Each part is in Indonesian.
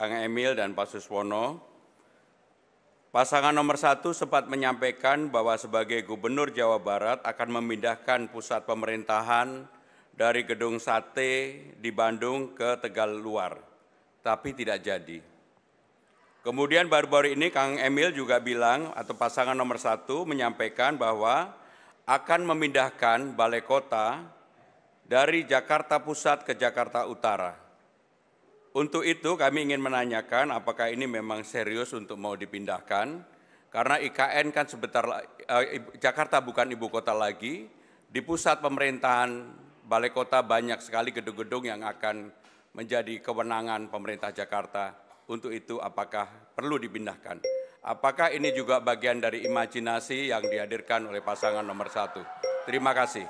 Kang Emil dan Pak Suswono. Pasangan nomor satu sempat menyampaikan bahwa sebagai Gubernur Jawa Barat akan memindahkan pusat pemerintahan dari Gedung Sate di Bandung ke Tegal Luar, tapi tidak jadi. Kemudian baru-baru ini Kang Emil juga bilang atau pasangan nomor satu menyampaikan bahwa akan memindahkan balai kota dari Jakarta Pusat ke Jakarta Utara. Untuk itu kami ingin menanyakan apakah ini memang serius untuk mau dipindahkan karena IKN kan sebentar eh, Jakarta bukan ibu kota lagi, di pusat pemerintahan balai kota banyak sekali gedung-gedung yang akan menjadi kewenangan pemerintah Jakarta. Untuk itu apakah perlu dipindahkan? Apakah ini juga bagian dari imajinasi yang dihadirkan oleh pasangan nomor satu? Terima kasih.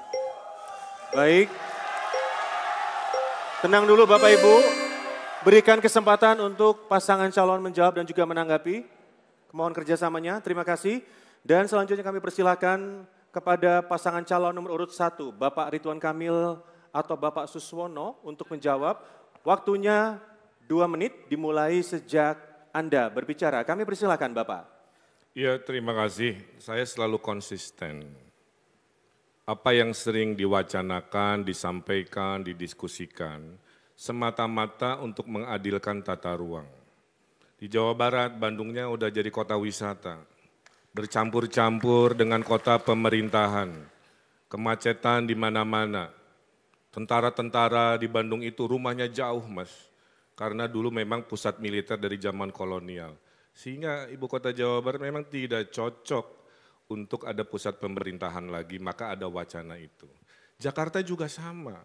Baik. Tenang dulu Bapak Ibu. Berikan kesempatan untuk pasangan calon menjawab dan juga menanggapi. Mohon kerjasamanya, terima kasih. Dan selanjutnya kami persilahkan kepada pasangan calon nomor urut satu, Bapak Rituan Kamil atau Bapak Suswono untuk menjawab. Waktunya dua menit dimulai sejak Anda berbicara. Kami persilahkan Bapak. Ya terima kasih, saya selalu konsisten. Apa yang sering diwacanakan, disampaikan, didiskusikan, semata-mata untuk mengadilkan tata ruang. Di Jawa Barat, Bandungnya udah jadi kota wisata, bercampur-campur dengan kota pemerintahan, kemacetan di mana-mana. Tentara-tentara di Bandung itu rumahnya jauh, Mas, karena dulu memang pusat militer dari zaman kolonial. Sehingga ibu kota Jawa Barat memang tidak cocok untuk ada pusat pemerintahan lagi, maka ada wacana itu. Jakarta juga sama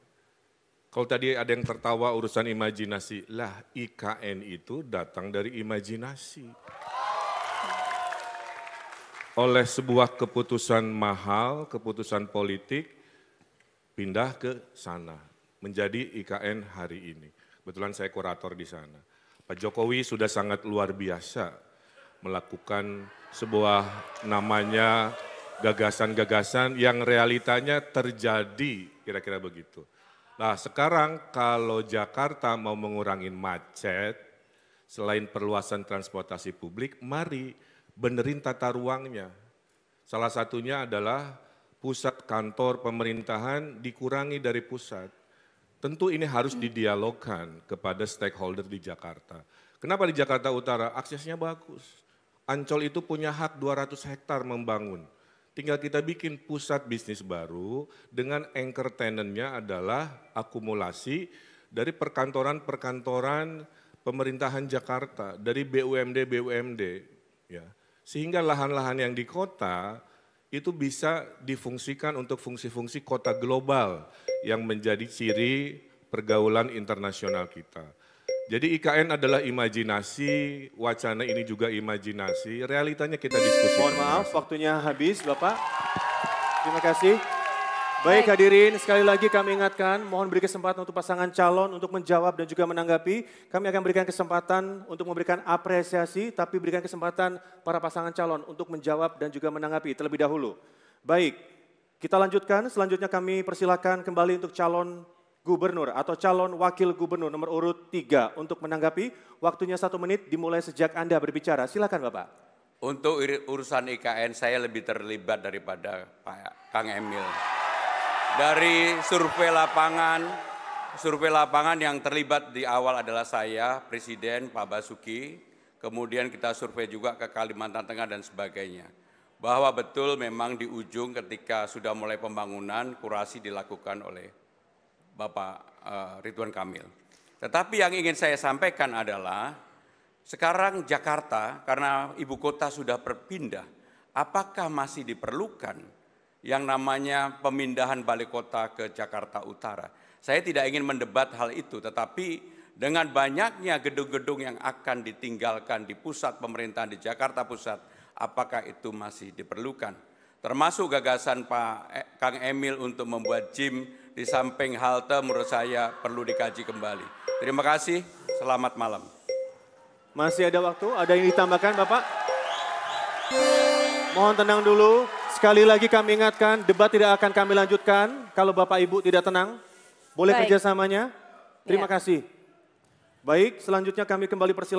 kalau tadi ada yang tertawa urusan imajinasi, lah IKN itu datang dari imajinasi. Oleh sebuah keputusan mahal, keputusan politik, pindah ke sana, menjadi IKN hari ini. Kebetulan saya kurator di sana. Pak Jokowi sudah sangat luar biasa melakukan sebuah namanya gagasan-gagasan yang realitanya terjadi, kira-kira begitu. Nah sekarang kalau Jakarta mau mengurangi macet, selain perluasan transportasi publik, mari benerin tata ruangnya. Salah satunya adalah pusat kantor pemerintahan dikurangi dari pusat. Tentu ini harus didialogkan kepada stakeholder di Jakarta. Kenapa di Jakarta Utara? Aksesnya bagus. Ancol itu punya hak 200 hektar membangun. Tinggal kita bikin pusat bisnis baru dengan anchor tenantnya adalah akumulasi dari perkantoran-perkantoran pemerintahan Jakarta, dari BUMD-BUMD. ya Sehingga lahan-lahan yang di kota itu bisa difungsikan untuk fungsi-fungsi kota global yang menjadi ciri pergaulan internasional kita. Jadi IKN adalah imajinasi, wacana ini juga imajinasi, realitanya kita diskusi. Mohon maaf, waktunya habis Bapak. Terima kasih. Baik hadirin, sekali lagi kami ingatkan, mohon beri kesempatan untuk pasangan calon untuk menjawab dan juga menanggapi. Kami akan berikan kesempatan untuk memberikan apresiasi, tapi berikan kesempatan para pasangan calon untuk menjawab dan juga menanggapi terlebih dahulu. Baik, kita lanjutkan. Selanjutnya kami persilakan kembali untuk calon Gubernur atau calon wakil gubernur nomor urut tiga untuk menanggapi. Waktunya satu menit dimulai sejak Anda berbicara. Silakan Bapak. Untuk urusan IKN saya lebih terlibat daripada Pak Kang Emil. Dari survei lapangan, survei lapangan yang terlibat di awal adalah saya, Presiden Pak Basuki, kemudian kita survei juga ke Kalimantan Tengah dan sebagainya. Bahwa betul memang di ujung ketika sudah mulai pembangunan, kurasi dilakukan oleh Bapak eh, Ridwan Kamil. Tetapi yang ingin saya sampaikan adalah sekarang Jakarta karena ibu kota sudah berpindah, apakah masih diperlukan yang namanya pemindahan balai kota ke Jakarta Utara? Saya tidak ingin mendebat hal itu, tetapi dengan banyaknya gedung-gedung yang akan ditinggalkan di pusat pemerintahan di Jakarta Pusat, apakah itu masih diperlukan? Termasuk gagasan Pak e, Kang Emil untuk membuat gym di samping halte menurut saya perlu dikaji kembali. Terima kasih, selamat malam. Masih ada waktu, ada yang ditambahkan Bapak? Mohon tenang dulu, sekali lagi kami ingatkan debat tidak akan kami lanjutkan kalau Bapak Ibu tidak tenang. Boleh Baik. kerjasamanya? Terima ya. kasih. Baik, selanjutnya kami kembali persilakan.